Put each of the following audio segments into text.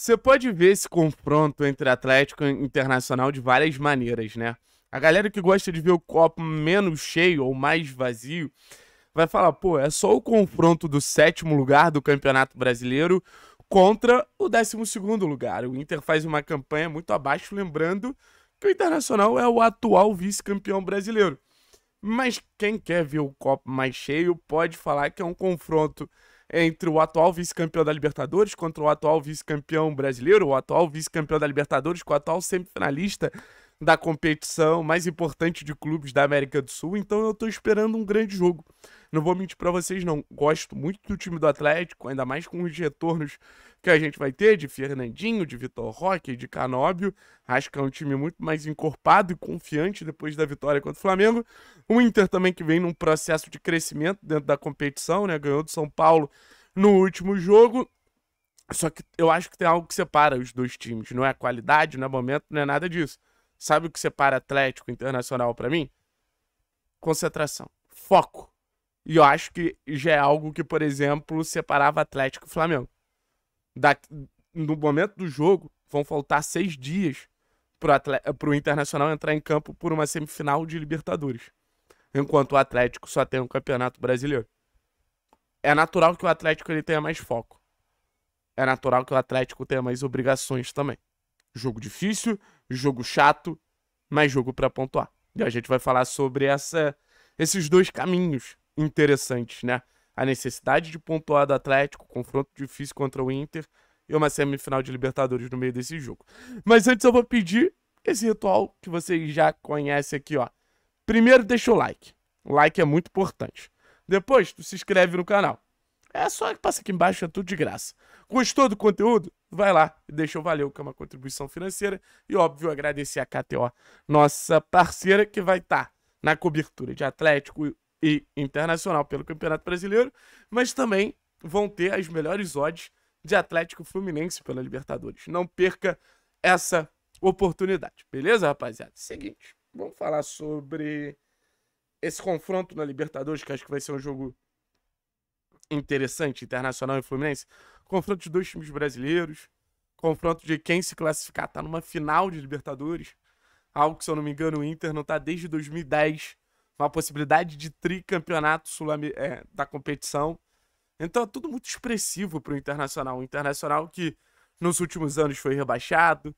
Você pode ver esse confronto entre Atlético e Internacional de várias maneiras, né? A galera que gosta de ver o copo menos cheio ou mais vazio vai falar, pô, é só o confronto do sétimo lugar do Campeonato Brasileiro contra o décimo segundo lugar. O Inter faz uma campanha muito abaixo, lembrando que o Internacional é o atual vice-campeão brasileiro. Mas quem quer ver o copo mais cheio pode falar que é um confronto entre o atual vice-campeão da Libertadores contra o atual vice-campeão brasileiro, o atual vice-campeão da Libertadores com o atual semifinalista da competição mais importante de clubes da América do Sul, então eu estou esperando um grande jogo. Não vou mentir para vocês, não. Gosto muito do time do Atlético, ainda mais com os retornos que a gente vai ter de Fernandinho, de Vitor Roque, de Canóbio. Acho que é um time muito mais encorpado e confiante depois da vitória contra o Flamengo. O Inter também que vem num processo de crescimento dentro da competição, né? Ganhou do São Paulo no último jogo. Só que eu acho que tem algo que separa os dois times. Não é qualidade, não é momento, não é nada disso. Sabe o que separa Atlético Internacional para mim? Concentração, foco. E eu acho que já é algo que, por exemplo, separava Atlético e Flamengo. Da, no momento do jogo, vão faltar seis dias pro, atle... pro Internacional entrar em campo por uma semifinal de Libertadores. Enquanto o Atlético só tem um Campeonato Brasileiro. É natural que o Atlético ele tenha mais foco. É natural que o Atlético tenha mais obrigações também. Jogo difícil, jogo chato, mas jogo para pontuar. E a gente vai falar sobre essa, esses dois caminhos interessantes, né? A necessidade de pontuar do Atlético, confronto difícil contra o Inter e uma semifinal de Libertadores no meio desse jogo. Mas antes eu vou pedir esse ritual que vocês já conhecem aqui, ó. Primeiro deixa o like. O like é muito importante. Depois, tu se inscreve no canal. É só que passa aqui embaixo, é tudo de graça. Gostou do conteúdo? vai lá e deixa o valeu, que é uma contribuição financeira. E, óbvio, agradecer a KTO, nossa parceira, que vai estar tá na cobertura de Atlético e Internacional pelo Campeonato Brasileiro, mas também vão ter as melhores odds de Atlético Fluminense pela Libertadores. Não perca essa oportunidade, beleza, rapaziada? Seguinte, vamos falar sobre esse confronto na Libertadores, que acho que vai ser um jogo interessante, Internacional e Fluminense. Confronto de dois times brasileiros, confronto de quem se classificar tá numa final de Libertadores, algo que, se eu não me engano, o Inter não tá desde 2010, uma possibilidade de tricampeonato é, da competição. Então é tudo muito expressivo para o Internacional. O Internacional que nos últimos anos foi rebaixado,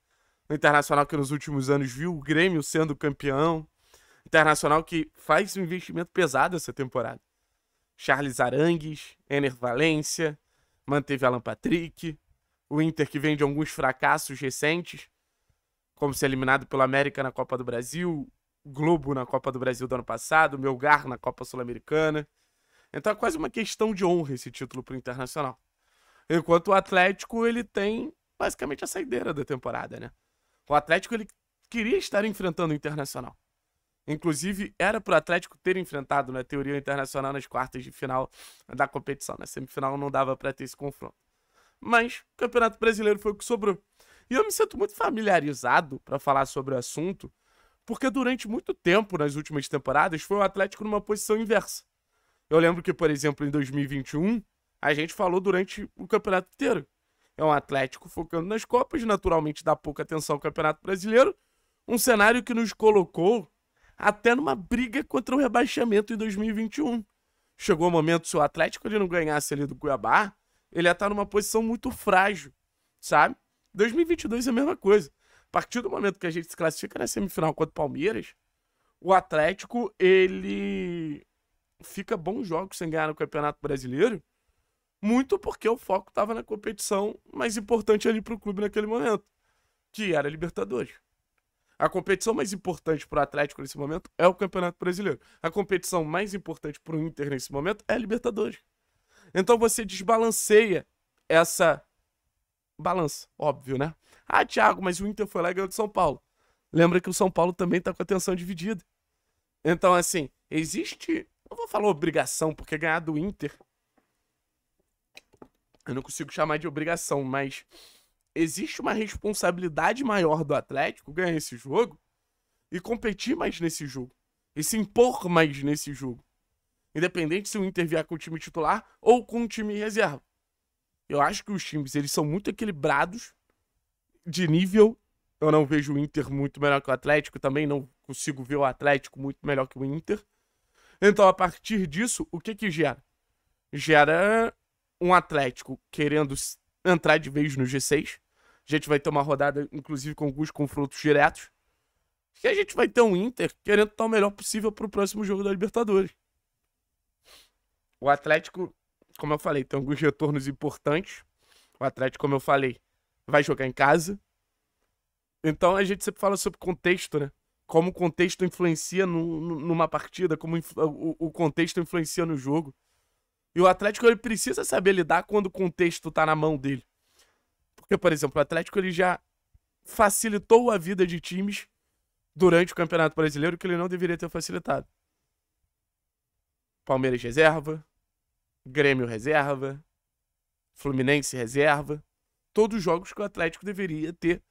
o Internacional que nos últimos anos viu o Grêmio sendo campeão, Internacional que faz um investimento pesado essa temporada. Charles Arangues, Ener Valência, manteve Alan Patrick, o Inter que vem de alguns fracassos recentes, como ser eliminado pelo América na Copa do Brasil, Globo na Copa do Brasil do ano passado, Melgar na Copa Sul-Americana. Então é quase uma questão de honra esse título para o Internacional. Enquanto o Atlético, ele tem basicamente a saideira da temporada, né? O Atlético, ele queria estar enfrentando o Internacional. Inclusive, era para o Atlético ter enfrentado na né, teoria internacional nas quartas de final da competição. Na né? semifinal não dava para ter esse confronto. Mas o Campeonato Brasileiro foi o que sobrou. E eu me sinto muito familiarizado para falar sobre o assunto, porque durante muito tempo nas últimas temporadas foi o Atlético numa posição inversa. Eu lembro que, por exemplo, em 2021, a gente falou durante o campeonato inteiro. É um Atlético focando nas Copas, naturalmente dá pouca atenção ao Campeonato Brasileiro, um cenário que nos colocou até numa briga contra o rebaixamento em 2021. Chegou o momento, se o Atlético ele não ganhasse ali do Cuiabá, ele ia estar tá numa posição muito frágil, sabe? 2022 é a mesma coisa. A partir do momento que a gente se classifica na semifinal contra o Palmeiras, o Atlético, ele fica bons jogos sem ganhar no Campeonato Brasileiro, muito porque o foco estava na competição mais importante ali para o clube naquele momento, que era a Libertadores. A competição mais importante para o Atlético nesse momento é o Campeonato Brasileiro. A competição mais importante para o Inter nesse momento é a Libertadores. Então você desbalanceia essa balança, óbvio, né? Ah, Thiago, mas o Inter foi lá e ganhou de São Paulo. Lembra que o São Paulo também está com a atenção dividida. Então, assim, existe. Não vou falar obrigação, porque ganhar do Inter. Eu não consigo chamar de obrigação, mas existe uma responsabilidade maior do Atlético ganhar esse jogo e competir mais nesse jogo. E se impor mais nesse jogo. Independente se o Inter vier com o time titular ou com o time reserva. Eu acho que os times eles são muito equilibrados de nível. Eu não vejo o Inter muito melhor que o Atlético, também não consigo ver o Atlético muito melhor que o Inter. Então, a partir disso, o que que gera? Gera um Atlético querendo entrar de vez no G6. A gente vai ter uma rodada, inclusive, com alguns confrontos diretos. E a gente vai ter um Inter querendo estar o melhor possível para o próximo jogo da Libertadores. O Atlético, como eu falei, tem alguns retornos importantes. O Atlético, como eu falei, vai jogar em casa. Então a gente sempre fala sobre contexto, né? Como o contexto influencia no, numa partida, como o, o contexto influencia no jogo. E o Atlético ele precisa saber lidar quando o contexto tá na mão dele. Porque, por exemplo, o Atlético ele já facilitou a vida de times durante o Campeonato Brasileiro que ele não deveria ter facilitado. Palmeiras reserva, Grêmio reserva, Fluminense reserva, todos os jogos que o Atlético deveria ter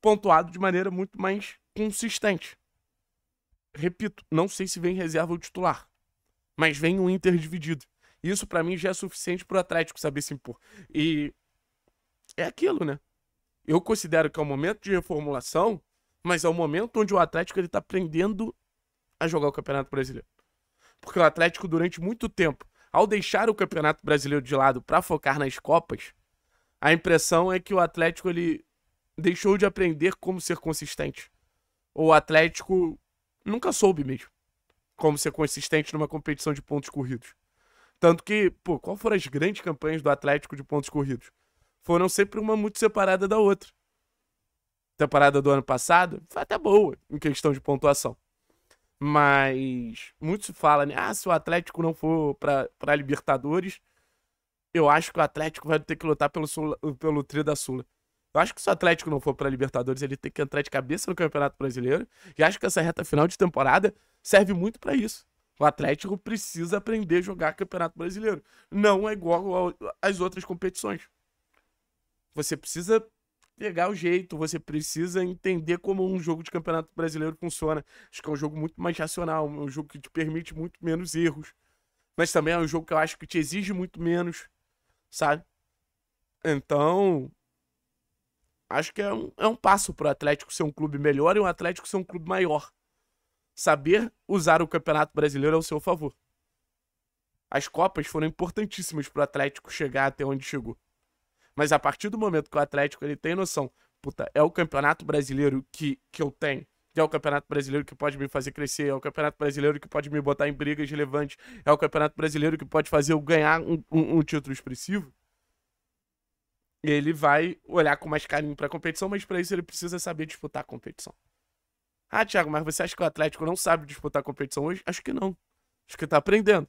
pontuado de maneira muito mais consistente. Repito, não sei se vem reserva ou titular, mas vem o um Inter dividido. Isso para mim já é suficiente pro Atlético saber se impor. E é aquilo, né? Eu considero que é um momento de reformulação, mas é o um momento onde o Atlético ele tá aprendendo a jogar o Campeonato Brasileiro. Porque o Atlético durante muito tempo, ao deixar o Campeonato Brasileiro de lado para focar nas Copas, a impressão é que o Atlético ele deixou de aprender como ser consistente. Ou o Atlético nunca soube mesmo como ser consistente numa competição de pontos corridos. Tanto que, pô, qual foram as grandes campanhas do Atlético de pontos corridos? Foram sempre uma muito separada da outra. A temporada do ano passado foi até boa em questão de pontuação. Mas muito se fala, né? Ah, se o Atlético não for para Libertadores, eu acho que o Atlético vai ter que lutar pelo, Sul, pelo Tri da Sula. Eu acho que se o Atlético não for para Libertadores, ele tem que entrar de cabeça no Campeonato Brasileiro. E acho que essa reta final de temporada serve muito para isso. O Atlético precisa aprender a jogar Campeonato Brasileiro. Não é igual às outras competições. Você precisa pegar o jeito, você precisa entender como um jogo de Campeonato Brasileiro funciona. Acho que é um jogo muito mais racional, é um jogo que te permite muito menos erros. Mas também é um jogo que eu acho que te exige muito menos, sabe? Então, acho que é um, é um passo Atlético ser um clube melhor e o Atlético ser um clube maior saber usar o Campeonato Brasileiro ao seu favor. As Copas foram importantíssimas para o Atlético chegar até onde chegou. Mas a partir do momento que o Atlético ele tem noção, puta, é o Campeonato Brasileiro que, que eu tenho, é o Campeonato Brasileiro que pode me fazer crescer, é o Campeonato Brasileiro que pode me botar em brigas relevantes, é o Campeonato Brasileiro que pode fazer eu ganhar um, um, um título expressivo. Ele vai olhar com mais carinho para a competição, mas para isso ele precisa saber disputar a competição. Ah, Thiago, mas você acha que o Atlético não sabe disputar a competição hoje? Acho que não. Acho que tá aprendendo.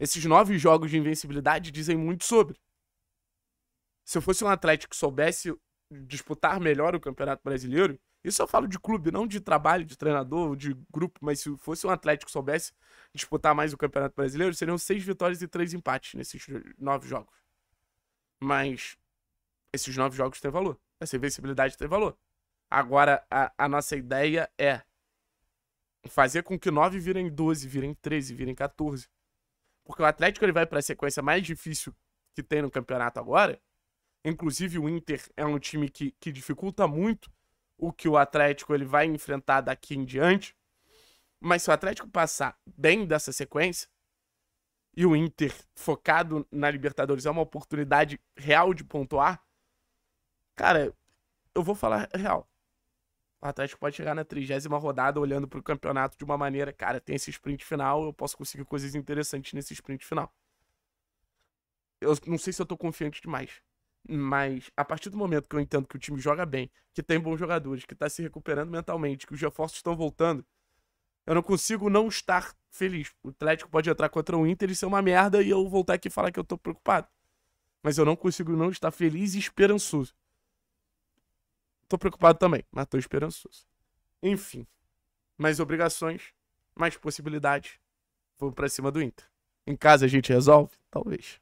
Esses nove jogos de invencibilidade dizem muito sobre. Se eu fosse um Atlético que soubesse disputar melhor o Campeonato Brasileiro, isso eu falo de clube, não de trabalho, de treinador, de grupo, mas se fosse um Atlético que soubesse disputar mais o Campeonato Brasileiro, seriam seis vitórias e três empates nesses nove jogos. Mas esses nove jogos têm valor. Essa invencibilidade tem valor. Agora, a, a nossa ideia é fazer com que 9 virem 12, virem 13, virem 14. Porque o Atlético ele vai para a sequência mais difícil que tem no campeonato agora. Inclusive, o Inter é um time que, que dificulta muito o que o Atlético ele vai enfrentar daqui em diante. Mas se o Atlético passar bem dessa sequência e o Inter focado na Libertadores é uma oportunidade real de pontuar, cara, eu vou falar real. O Atlético pode chegar na trigésima rodada olhando para o campeonato de uma maneira, cara, tem esse sprint final, eu posso conseguir coisas interessantes nesse sprint final. Eu não sei se eu tô confiante demais. Mas a partir do momento que eu entendo que o time joga bem, que tem bons jogadores, que tá se recuperando mentalmente, que os reforços estão voltando, eu não consigo não estar feliz. O Atlético pode entrar contra o Inter e ser uma merda e eu voltar aqui e falar que eu tô preocupado. Mas eu não consigo não estar feliz e esperançoso. Tô preocupado também, mas tô esperançoso. Enfim, mais obrigações, mais possibilidades. Vamos pra cima do Inter. Em casa a gente resolve? Talvez.